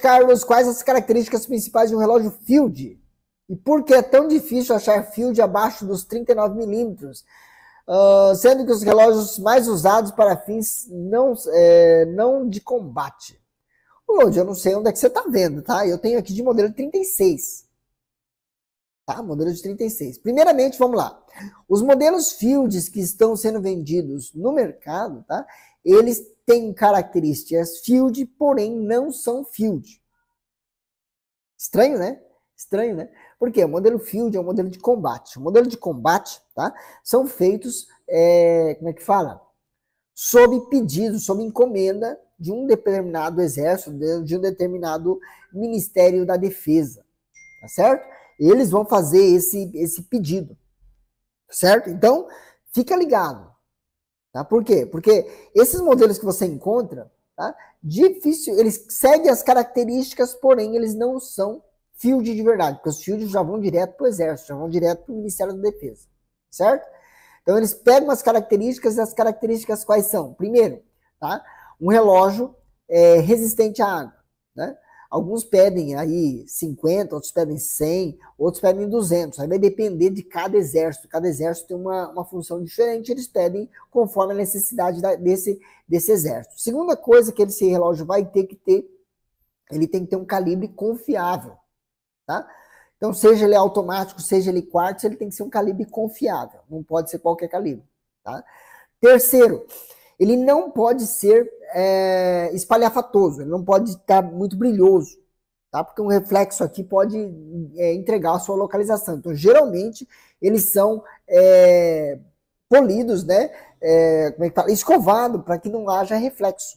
Carlos, quais as características principais de um relógio Field? E por que é tão difícil achar Field abaixo dos 39 milímetros? Uh, sendo que os relógios mais usados para fins não, é, não de combate. Lodi, eu não sei onde é que você está vendo, tá? Eu tenho aqui de modelo 36. Tá? Modelo de 36. Primeiramente, vamos lá. Os modelos Fields que estão sendo vendidos no mercado, tá? Eles têm características Field, porém não são Field. Estranho, né? Estranho, né? Porque o modelo Field é um modelo de combate. O modelo de combate, tá? São feitos, é, como é que fala? Sob pedido, sob encomenda de um determinado exército, de um determinado ministério da defesa, tá certo? eles vão fazer esse, esse pedido, certo? Então, fica ligado, tá? Por quê? Porque esses modelos que você encontra, tá? Difícil, eles seguem as características, porém eles não são field de verdade, porque os fields já vão direto para o exército, já vão direto para o Ministério da Defesa, certo? Então eles pegam as características, e as características quais são? Primeiro, tá? Um relógio é, resistente à água, né? Alguns pedem aí 50, outros pedem 100, outros pedem 200. Aí vai depender de cada exército. Cada exército tem uma, uma função diferente, eles pedem conforme a necessidade da, desse, desse exército. Segunda coisa que esse relógio vai ter que ter, ele tem que ter um calibre confiável, tá? Então, seja ele automático, seja ele quartzo, ele tem que ser um calibre confiável. Não pode ser qualquer calibre, tá? Terceiro, ele não pode ser é, espalhafatoso, ele não pode estar muito brilhoso, tá? Porque um reflexo aqui pode é, entregar a sua localização. Então, geralmente, eles são é, polidos, né? É, como é que fala? Escovado para que não haja reflexo,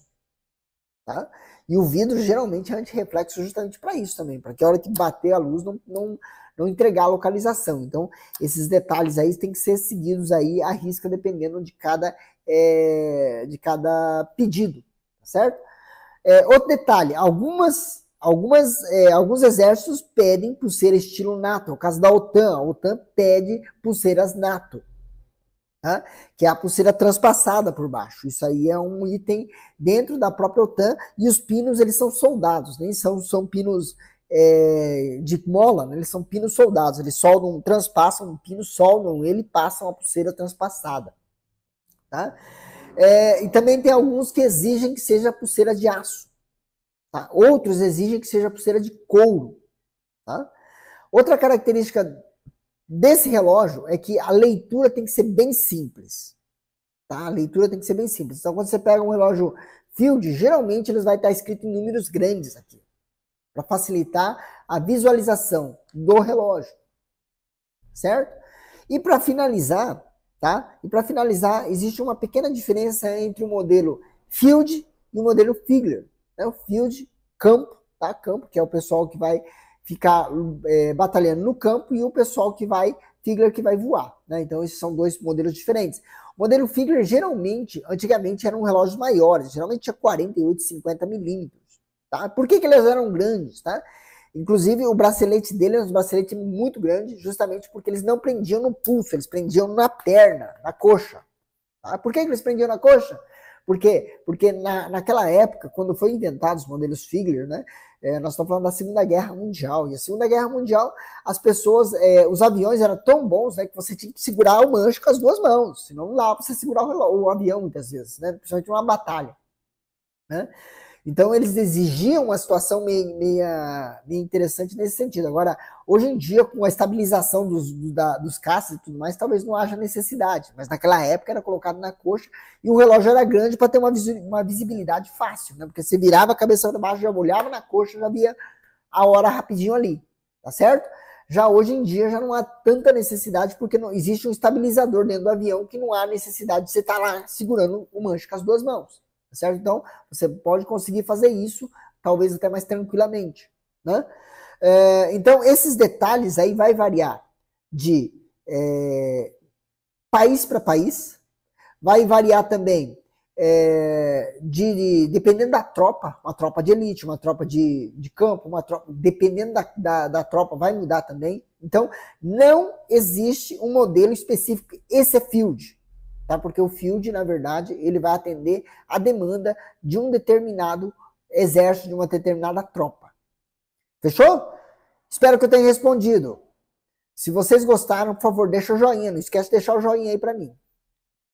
tá? E o vidro geralmente é anti-reflexo justamente para isso também, para que a hora que bater a luz não, não, não entregar a localização. Então, esses detalhes aí têm que ser seguidos aí à risca, dependendo de cada é, de cada pedido, tá certo? É, outro detalhe, algumas, algumas, é, alguns exércitos pedem pulseira estilo NATO, no é caso da OTAN, a OTAN pede pulseiras NATO, tá? que é a pulseira transpassada por baixo. Isso aí é um item dentro da própria OTAN e os pinos eles são soldados, nem né? são, são pinos é, de mola, né? eles são pinos soldados, eles soldam, transpassam um pino, soldam ele e passam a pulseira transpassada. Tá? É, e também tem alguns que exigem que seja pulseira de aço. Tá? Outros exigem que seja pulseira de couro. Tá? Outra característica desse relógio é que a leitura tem que ser bem simples. Tá? A leitura tem que ser bem simples. Então, quando você pega um relógio Field, geralmente eles vai estar escrito em números grandes aqui, para facilitar a visualização do relógio. Certo? E para finalizar, Tá? E para finalizar, existe uma pequena diferença entre o modelo Field e o modelo Figler. Né? O Field, campo, tá? campo, que é o pessoal que vai ficar é, batalhando no campo, e o pessoal que vai, Figler, que vai voar. Né? Então, esses são dois modelos diferentes. O modelo Figler, geralmente, antigamente eram relógios maiores, geralmente tinha 48, 50 milímetros. Tá? Por que, que eles eram grandes? Tá? Inclusive, o bracelete dele era é um bracelete muito grande, justamente porque eles não prendiam no pulso, eles prendiam na perna, na coxa. Tá? Por que, eles prendiam na coxa? Por quê? Porque na, naquela época, quando foi inventados os modelos Figler, né, é, nós estamos falando da Segunda Guerra Mundial. E a Segunda Guerra Mundial, as pessoas, é, os aviões eram tão bons né, que você tinha que segurar o manche com as duas mãos, senão não dá para você segurar o, o, avião muitas vezes, né, principalmente numa batalha. Né? Então eles exigiam uma situação meio, interessante nesse sentido. Agora, hoje em dia, com a estabilização dos, da, dos caças e tudo mais, talvez não haja necessidade. Mas naquela época era colocado na coxa e o relógio era grande para ter uma, uma visibilidade fácil, né? Porque você virava a cabeça para baixo, já olhava na coxa, já via a hora rapidinho ali, tá certo? Já hoje em dia já não há tanta necessidade, porque não, existe um estabilizador dentro do avião que não há necessidade de você estar tá lá segurando o manche com as duas mãos certo? Então, você pode conseguir fazer isso, talvez até mais tranquilamente, né? É, então, esses detalhes aí vai variar de é, país para país, vai variar também é, de, de, dependendo da tropa, uma tropa de elite, uma tropa de, de campo, uma tropa, dependendo da, da, da, tropa, vai mudar também. Então, não existe um modelo específico, esse é field tá? Porque o field, na verdade, ele vai atender a demanda de um determinado exército, de uma determinada tropa. Fechou? Espero que eu tenha respondido. Se vocês gostaram, por favor, deixa o joinha. Não esquece de deixar o joinha aí para mim.